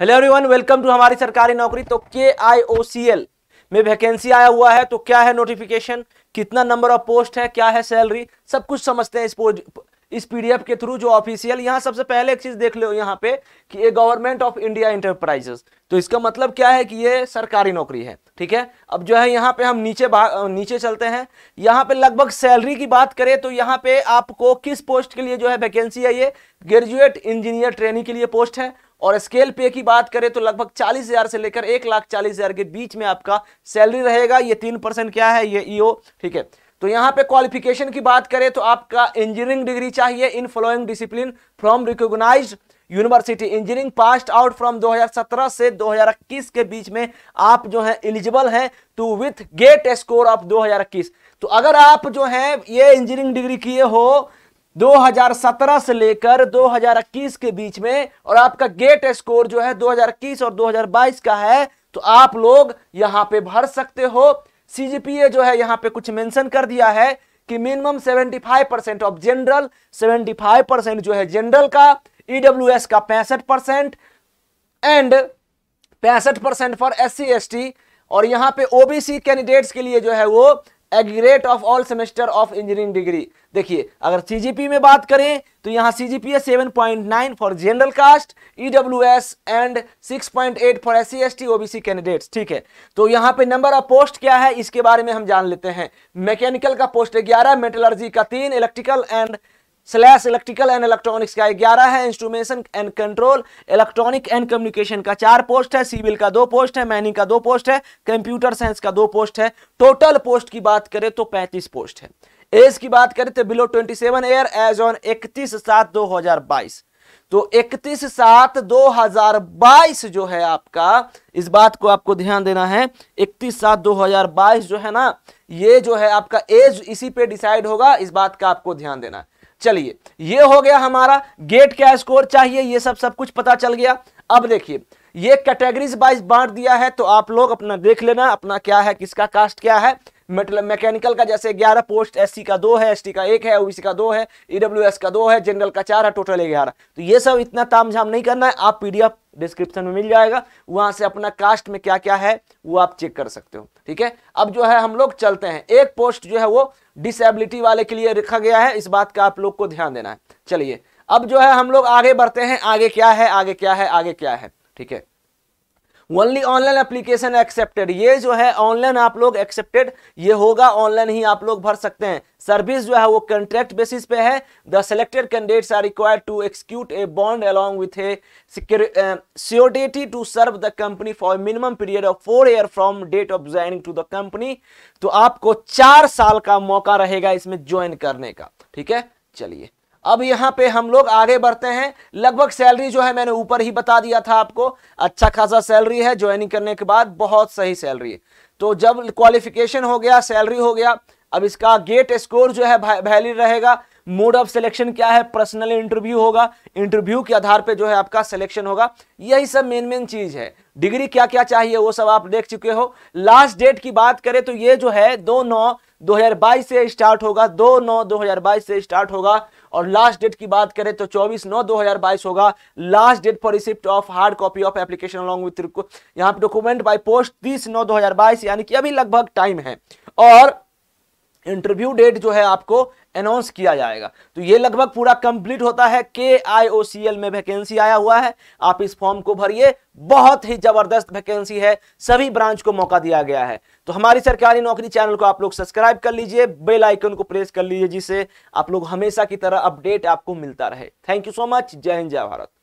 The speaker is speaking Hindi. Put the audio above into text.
हेलो एवरीवन वेलकम टू हमारी सरकारी नौकरी तो के आई ओ सी एल में वैकेंसी आया हुआ है तो क्या है नोटिफिकेशन कितना नंबर ऑफ पोस्ट है क्या है सैलरी सब कुछ समझते हैं इस इस पीडीएफ के थ्रू जो ऑफिशियल यहाँ सबसे पहले एक चीज देख लो यहाँ पे कि ये गवर्नमेंट ऑफ इंडिया इंटरप्राइजेस तो इसका मतलब क्या है कि ये सरकारी नौकरी है ठीक है अब जो है यहाँ पे हम नीचे नीचे चलते हैं यहाँ पे लगभग सैलरी की बात करें तो यहाँ पे आपको किस पोस्ट के लिए जो है वैकेंसी है ये ग्रेजुएट इंजीनियर ट्रेनिंग के लिए पोस्ट है और स्केल पे की बात करें तो लगभग चालीस हजार से लेकर एक लाख चालीस हजार के बीच में आपका सैलरी रहेगा ये तीन परसेंट क्या है ये ईओ e ठीक है तो यहाँ पे क्वालिफिकेशन की बात करें तो आपका इंजीनियरिंग डिग्री चाहिए in following discipline from recognise university engineering passed out from 2017 से 2021 के बीच में आप जो है एलिजिबल हैं to with GATE score of 2021 तो अगर आप जो है ये इंजीनियरिंग डिग्री किए हो 2017 से लेकर 2021 के बीच में और आपका गेट स्कोर जो है 2021 और 2022 का है तो आप लोग यहां पे भर सकते हो सीजीपीए जो है यहां पे कुछ मेंशन कर दिया है कि minimum 75 percent of general 75 percent जो है जनरल का ईडब्ल्यू e का पैंसठ परसेंट एंड पैंसठ परसेंट फॉर एस सी और यहाँ पे ओबीसी कैंडिडेट्स के लिए जो है वो aggregate of all semester of engineering degree देखिए अगर सीजीपी में बात करें तो यहाँ सीजीपी है seven point nine for general caste S and six point eight for S ST OBC candidates ठीक है तो यहाँ पे नंबर ऑफ पोस्ट क्या है इसके बारे में हम जान लेते हैं मैकेनिकल का पोस्ट ग्यारह मेटलर्जी का तीन electrical and slash electrical and electronics का ग्यारह है instrumentation and control electronic and communication का चार पोस्ट है सिविल का दो पोस्ट है मैनिंग का दो पोस्ट है कंप्यूटर साइंस का दो पोस्ट है टोटल पोस्ट की बात करें तो पैंतीस पोस्ट है एज की बात करें तो below twenty seven year age on इकतीस सात दो हजार बाईस तो इकतीस सात दो हजार बाईस जो है आपका इस बात को आपको ध्यान देना है इकतीस सात दो हजार बाईस जो है ना ये जो है आपका एज इसी पे डिसाइड होगा इस बात का आपको ध्यान देना है चलिए ये हो गया हमारा गेट क्या स्कोर चाहिए ये सब सब कुछ पता चल गया अब देखिए ये कैटेगरीज वाइज बांट दिया है तो आप लोग अपना देख लेना अपना क्या है किसका कास्ट क्या है मेटल मैकेनिकल का जैसे 11 पोस्ट एस का दो है एस का एक है ओबीसी e का दो है ईडब्ल्यूएस e का दो है जनरल का चार है टोटल ग्यारह तो ये सब इतना तामझाम नहीं करना है आप पीडीएफ डिस्क्रिप्शन में मिल जाएगा वहां से अपना कास्ट में क्या क्या है वो आप चेक कर सकते हो ठीक है अब जो है हम लोग चलते हैं एक पोस्ट जो है वो डिसेबिलिटी वाले के लिए रखा गया है इस बात का आप लोग को ध्यान देना है चलिए अब जो है हम लोग आगे बढ़ते हैं आगे क्या है आगे क्या है आगे क्या है ठीक है ओनली ऑनलाइन एप्लीकेशन एक्सेप्टेड ये जो है ऑनलाइन आप लोग एक्सेप्टेड ये होगा ऑनलाइन ही आप लोग भर सकते हैं सर्विस जो है वो कॉन्ट्रैक्ट बेसिस पे है the selected candidates are required to execute a bond along with a security to serve the company for minimum period of four year from date of joining to the company तो आपको चार साल का मौका रहेगा इसमें ज्वाइन करने का ठीक है चलिए अब यहाँ पे हम लोग आगे बढ़ते हैं लगभग सैलरी जो है मैंने ऊपर ही बता दिया था आपको अच्छा खासा सैलरी है ज्वाइनिंग करने के बाद बहुत सही सैलरी है तो जब क्वालिफिकेशन हो गया सैलरी हो गया अब इसका गेट स्कोर जो है वैलिड रहेगा मोड ऑफ सिलेक्शन क्या है पर्सनल इंटरव्यू होगा इंटरव्यू के आधार पे जो है आपका सिलेक्शन होगा यही सब मेन मेन चीज है डिग्री क्या क्या चाहिए वो सब आप देख चुके हो लास्ट डेट की बात करें तो ये जो है दो नौ 2022 से स्टार्ट होगा दो नौ 2022 से स्टार्ट होगा और लास्ट डेट की बात करें तो 24 नौ 2022 होगा last date for receipt of hard copy of application along with यहाँ पे डॉक्यूमेंट बाय पोस्ट 30 नौ 2022 यानी कि अभी लगभग टाइम है और इंटरव्यू डेट जो है आपको अनाउंस किया जाएगा तो ये लगभग पूरा कंप्लीट होता है के आई ओ सी एल में वैकेंसी आया हुआ है आप इस फॉर्म को भरिए बहुत ही जबरदस्त वैकेंसी है सभी ब्रांच को मौका दिया गया है तो हमारी सरकारी नौकरी चैनल को आप लोग सब्सक्राइब कर लीजिए बेल आइकन को प्रेस कर लीजिए जिससे आप लोग हमेशा की तरह अपडेट आपको मिलता रहे थैंक यू सो मच जय हिंद जय भारत